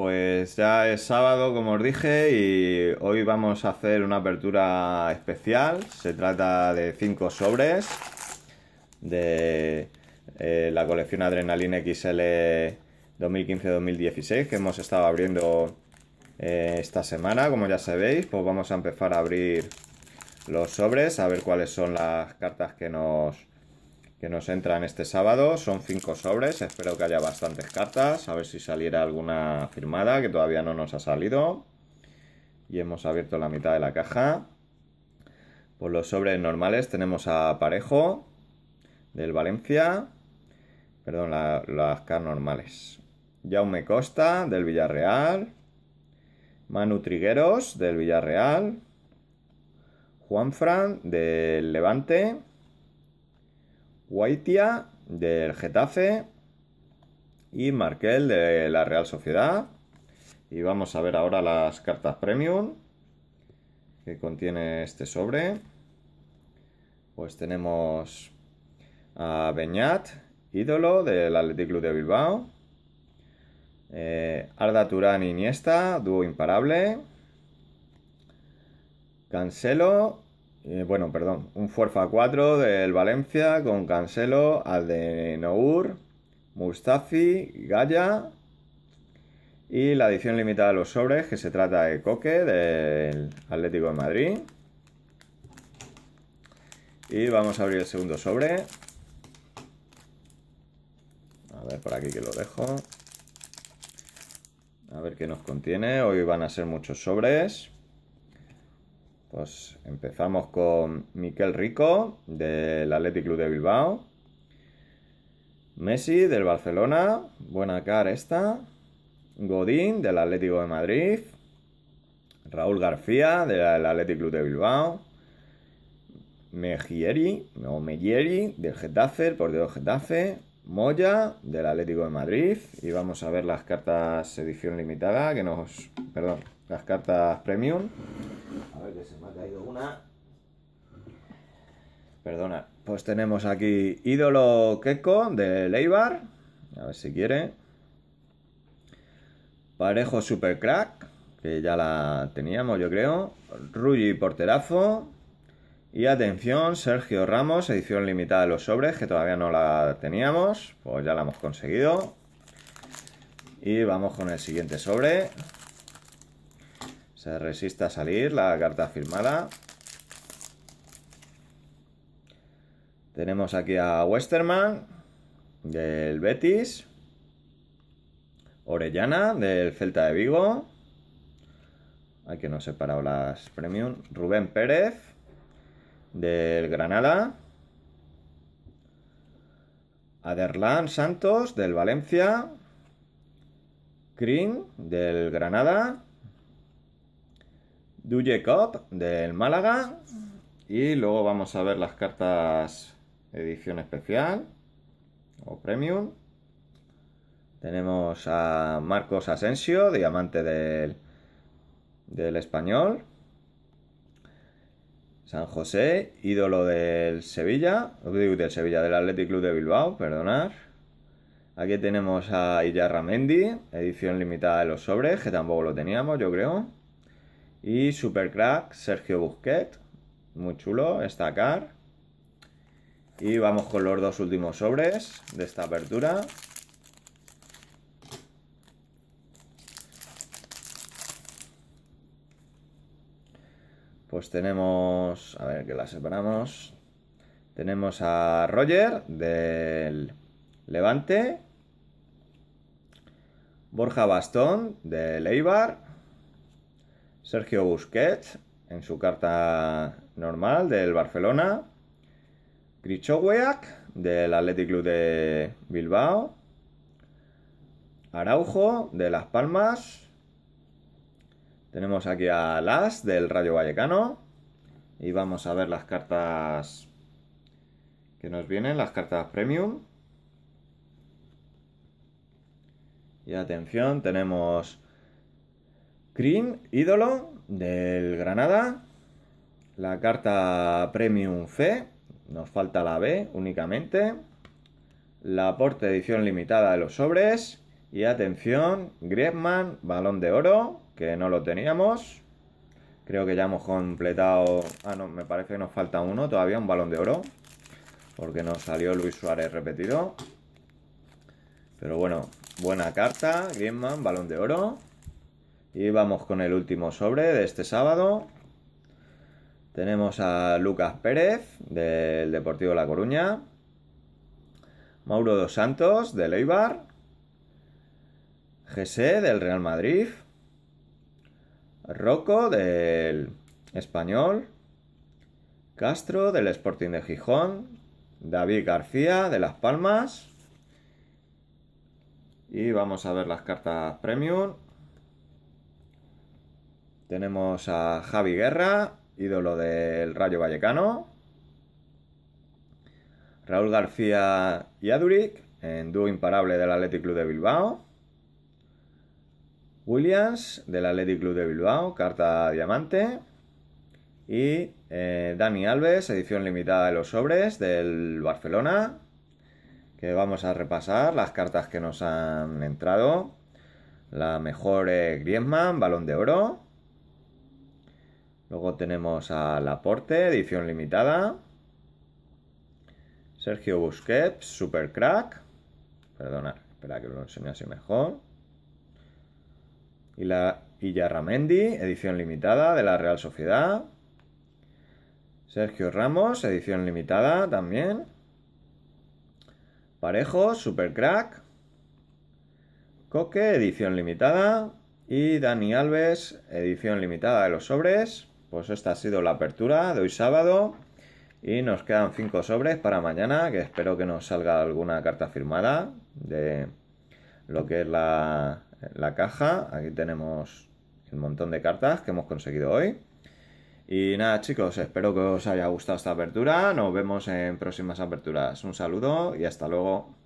pues ya es sábado, como os dije, y hoy vamos a hacer una apertura especial. Se trata de cinco sobres de eh, la colección Adrenaline XL 2015-2016 que hemos estado abriendo eh, esta semana, como ya sabéis. Pues vamos a empezar a abrir los sobres, a ver cuáles son las cartas que nos que nos entran este sábado. Son cinco sobres, espero que haya bastantes cartas, a ver si saliera alguna firmada que todavía no nos ha salido. Y hemos abierto la mitad de la caja. Por los sobres normales tenemos a Parejo, del Valencia. Perdón, las cartas normales. Jaume Costa, del Villarreal. Manu Trigueros, del Villarreal. Juanfran, del Levante. Guaitia del Getafe y Markel de la Real Sociedad. Y vamos a ver ahora las cartas premium que contiene este sobre. Pues tenemos a Beñat, ídolo del Athletic Club de Bilbao. Eh, Arda Turán y Iniesta, dúo imparable. Cancelo eh, bueno, perdón, un Fuerza 4 del Valencia con Cancelo, Aldenour, Mustafi, Gaya y la edición limitada de los sobres que se trata de Coque del Atlético de Madrid. Y vamos a abrir el segundo sobre. A ver por aquí que lo dejo. A ver qué nos contiene. Hoy van a ser muchos sobres. Pues empezamos con Miquel Rico del Athletic Club de Bilbao. Messi del Barcelona, buena cara esta. Godín del Atlético de Madrid. Raúl García del Athletic Club de Bilbao. Mejieri, o del Getafe, el portero Getafe. Moya del Atlético de Madrid. Y vamos a ver las cartas edición limitada que nos. Perdón, las cartas premium. A ver, que se me ha caído una. Perdona. Pues tenemos aquí Ídolo Keko de Leibar. A ver si quiere. Parejo crack que ya la teníamos, yo creo. Ruggi Porterazo. Y atención, Sergio Ramos, edición limitada de los sobres, que todavía no la teníamos. Pues ya la hemos conseguido. Y vamos con el siguiente sobre. Se resiste a salir la carta firmada. Tenemos aquí a Westerman del Betis. Orellana del Celta de Vigo. Hay que no separar las premium. Rubén Pérez del Granada. Aderlan Santos del Valencia. Green del Granada. Duje Cop del Málaga. Y luego vamos a ver las cartas edición especial o premium. Tenemos a Marcos Asensio, diamante del, del español. San José, ídolo del Sevilla, del Sevilla, del Athletic Club de Bilbao, perdonar. Aquí tenemos a Iyarra Mendy, edición limitada de los sobres, que tampoco lo teníamos, yo creo. Y Supercrack, Sergio Busquets. Muy chulo, destacar. Y vamos con los dos últimos sobres de esta apertura. Pues tenemos... A ver, que la separamos. Tenemos a Roger del Levante. Borja Bastón del Eibar. Sergio Busquets en su carta normal del Barcelona. Grichowiak del Athletic Club de Bilbao. Araujo de Las Palmas. Tenemos aquí a Las del Rayo Vallecano. Y vamos a ver las cartas que nos vienen, las cartas premium. Y atención, tenemos Krim, ídolo del Granada. La carta Premium C. Nos falta la B únicamente. La aporte edición limitada de los sobres. Y atención, Griezmann, balón de oro, que no lo teníamos. Creo que ya hemos completado... Ah, no, me parece que nos falta uno todavía, un balón de oro. Porque nos salió Luis Suárez repetido. Pero bueno, buena carta, Griezmann, balón de oro. Y vamos con el último sobre de este sábado. Tenemos a Lucas Pérez, del Deportivo La Coruña. Mauro Dos Santos, del Eibar. Jesse, del Real Madrid. Rocco, del Español. Castro, del Sporting de Gijón. David García, de Las Palmas. Y vamos a ver las cartas premium. Tenemos a Javi Guerra, ídolo del Rayo Vallecano. Raúl García y Aduric, en dúo imparable del Athletic Club de Bilbao. Williams, del Athletic Club de Bilbao, carta diamante. Y eh, Dani Alves, edición limitada de los sobres del Barcelona. Que vamos a repasar las cartas que nos han entrado. La mejor eh, Griezmann, balón de oro. Luego tenemos a Laporte, edición limitada. Sergio Busquets, super crack. espera que lo enseñase mejor. Y la Ramendi, edición limitada de la Real Sociedad. Sergio Ramos, edición limitada también. Parejo, super crack. Coque, edición limitada. Y Dani Alves, edición limitada de los sobres pues esta ha sido la apertura de hoy sábado. Y nos quedan 5 sobres para mañana, que espero que nos salga alguna carta firmada de lo que es la, la caja. Aquí tenemos el montón de cartas que hemos conseguido hoy. Y nada chicos, espero que os haya gustado esta apertura. Nos vemos en próximas aperturas. Un saludo y hasta luego.